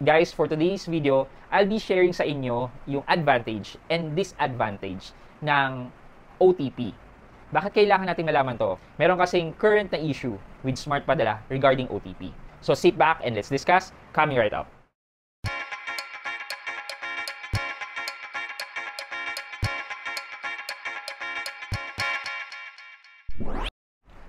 guys, for today's video, I'll be sharing sa inyo yung advantage and disadvantage ng OTP. Bakit kailangan natin malaman to? Meron kasing current na issue with Smart Padala regarding OTP. So sit back and let's discuss. Coming right up.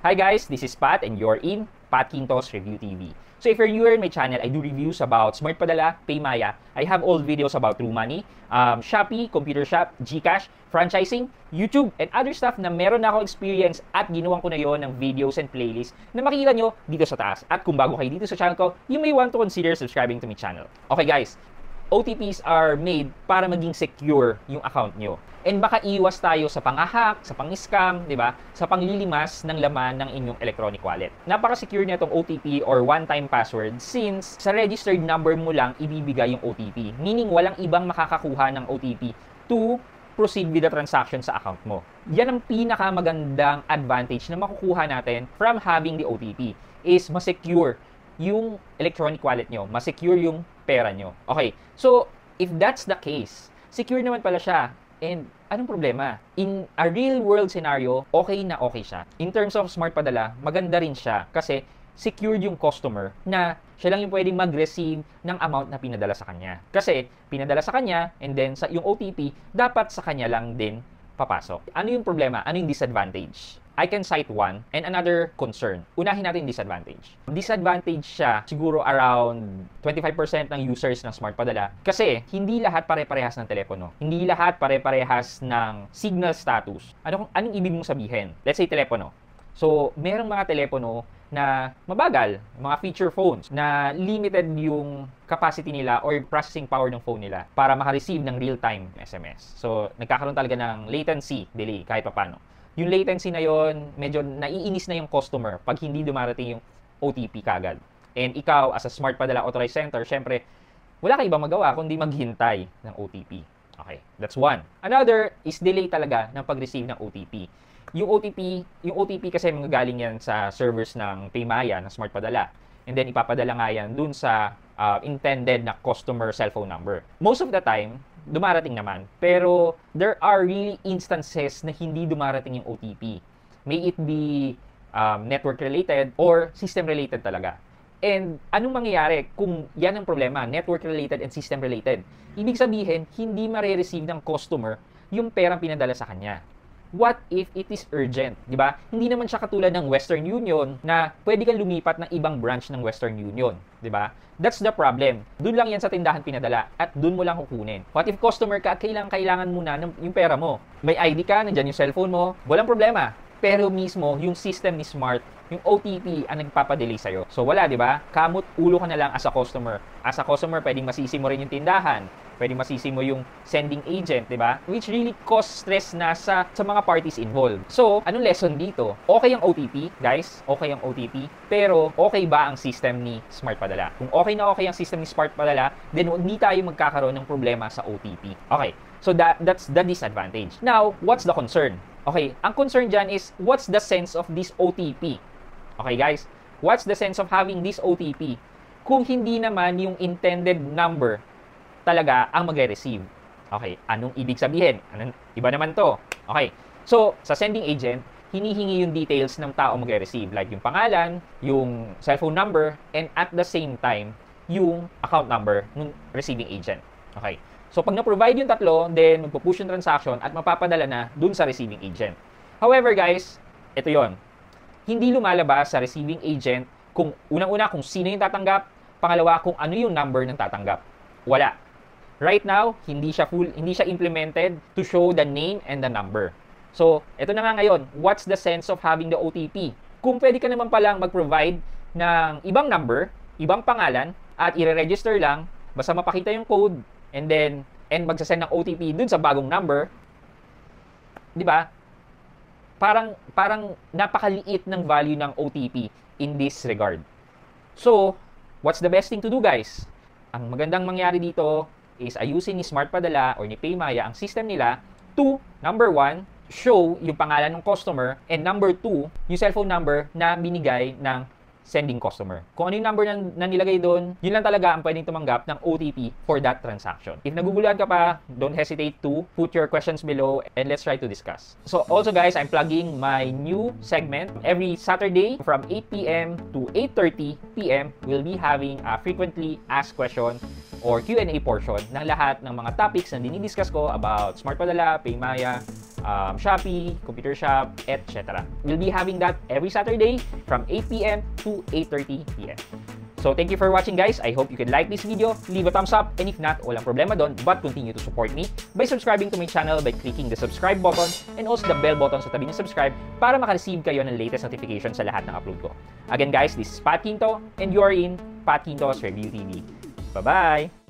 Hi guys, this is Pat and you're in Pat Quintos Review TV. So if you're newer in my channel, I do reviews about Smart Padala, Paymaya. I have old videos about True Money, um, Shopee, Computer Shop, Gcash, franchising, YouTube, and other stuff na meron na akong experience at ginawan ko na yon ng videos and playlist na makikita nyo dito sa taas. At kung bago kayo dito sa channel ko, you may want to consider subscribing to my channel. Okay guys, OTPs are made para maging secure yung account nyo. And baka iwas tayo sa pang-hack, sa pang-scam, di ba? Sa panglilimas ng laman ng inyong electronic wallet. Napaka-secure na itong OTP or one-time password since sa registered number mo lang ibibigay yung OTP. Meaning walang ibang makakakuha ng OTP to proceed with the transaction sa account mo. Yan ang pinakamagandang advantage na makukuha natin from having the OTP is masecure yung electronic wallet nyo, ma-secure yung pera nyo. Okay, so if that's the case, secure naman pala siya. And anong problema? In a real world scenario, okay na okay siya. In terms of smart padala, maganda rin siya kasi secured yung customer na siya lang yung pwedeng mag-receive ng amount na pinadala sa kanya. Kasi pinadala sa kanya and then sa yung OTP dapat sa kanya lang din papasok. Ano yung problema? Ano yung disadvantage? I can cite one and another concern. Unahin natin disadvantage. Disadvantage siya siguro around 25% ng users ng smart padala kasi hindi lahat pare-parehas ng telepono. Hindi lahat pare-parehas ng signal status. Ano kung anong ibig mong sabihin? Let's say telepono. So, merong mga telepono na mabagal, mga feature phones na limited yung capacity nila or processing power ng phone nila para maka-receive ng real-time SMS. So, nagkakaroon talaga ng latency, delay, kahit papano yung latency na yon medyo naiinis na yung customer pag hindi dumarating yung OTP kagad. And ikaw, as a smart padala authorized center, syempre, wala ka ibang magawa kundi maghintay ng OTP. Okay, that's one. Another is delay talaga ng pag-receive ng OTP. Yung OTP, yung OTP kasi mga galing yan sa servers ng Paymaya, ng Smart Padala. And then ipapadala nga yan dun sa uh, intended na customer cellphone number. Most of the time, dumarating naman. Pero there are really instances na hindi dumarating yung OTP. May it be um, network-related or system-related talaga. And anong mangyayari kung yan ang problema, network-related and system-related? Ibig sabihin, hindi mare-receive ng customer yung perang pinadala sa kanya what if it is urgent, di ba? Hindi naman siya katulad ng Western Union na pwede kang lumipat ng ibang branch ng Western Union, di ba? That's the problem. Doon lang yan sa tindahan pinadala at doon mo lang kukunin. What if customer ka at kailangan, kailangan mo na yung pera mo? May ID ka, nandiyan yung cellphone mo, walang problema. Pero mismo, yung system ni Smart yung OTP ang nagpapadelay sa'yo. So wala, di ba? Kamot ulo ka na lang as a customer. As a customer, pwedeng masisi mo rin yung tindahan pwedeng masisi mo yung sending agent, di ba? Which really cause stress na sa, sa mga parties involved. So, anong lesson dito? Okay ang OTP, guys. Okay ang OTP. Pero, okay ba ang system ni Smart Padala? Kung okay na okay ang system ni Smart Padala, then hindi tayo magkakaroon ng problema sa OTP. Okay. So, that, that's the disadvantage. Now, what's the concern? Okay, ang concern dyan is, what's the sense of this OTP? Okay, guys? What's the sense of having this OTP? Kung hindi naman yung intended number talaga ang magre-receive. Okay, anong ibig sabihin? Anong, iba naman to. Okay, so sa sending agent, hinihingi yung details ng tao magre-receive. Like yung pangalan, yung cellphone number, and at the same time, yung account number ng receiving agent. Okay, so pag na-provide yung tatlo, then magpo-push yung transaction at mapapadala na dun sa receiving agent. However guys, ito yon Hindi lumalabas sa receiving agent kung unang-una kung sino yung tatanggap, pangalawa kung ano yung number ng tatanggap. Wala. Right now, hindi siya full, hindi siya implemented to show the name and the number. So, ito na nga ngayon, what's the sense of having the OTP? Kung pwede ka naman palang mag-provide ng ibang number, ibang pangalan, at i-register lang, basta mapakita yung code, and then, and magsasend ng OTP dun sa bagong number, di ba? Parang, parang napakaliit ng value ng OTP in this regard. So, what's the best thing to do guys? Ang magandang mangyari dito, is ayusin ni Smart Padala or ni Paymaya ang system nila to, number one, show yung pangalan ng customer and number two, yung cellphone number na binigay ng sending customer. Kung ano yung number na, na nilagay doon, yun lang talaga ang pwedeng tumanggap ng OTP for that transaction. If naguguluhan ka pa, don't hesitate to put your questions below and let's try to discuss. So also guys, I'm plugging my new segment. Every Saturday from 8pm to 8.30pm, we'll be having a frequently asked question or Q&A portion ng lahat ng mga topics na dinidiscuss ko about Smart Padala, Paymaya, um, Shopee, Computer Shop, etc. We'll be having that every Saturday from 8pm to 8.30pm. So thank you for watching guys. I hope you can like this video, leave a thumbs up, and if not, walang problema don, but continue to support me by subscribing to my channel by clicking the subscribe button and also the bell button sa tabi ng subscribe para makareceive kayo ng latest notification sa lahat ng upload ko. Again guys, this is Pat Quinto and you are in Pat Quinto's Review TV. Bye-bye.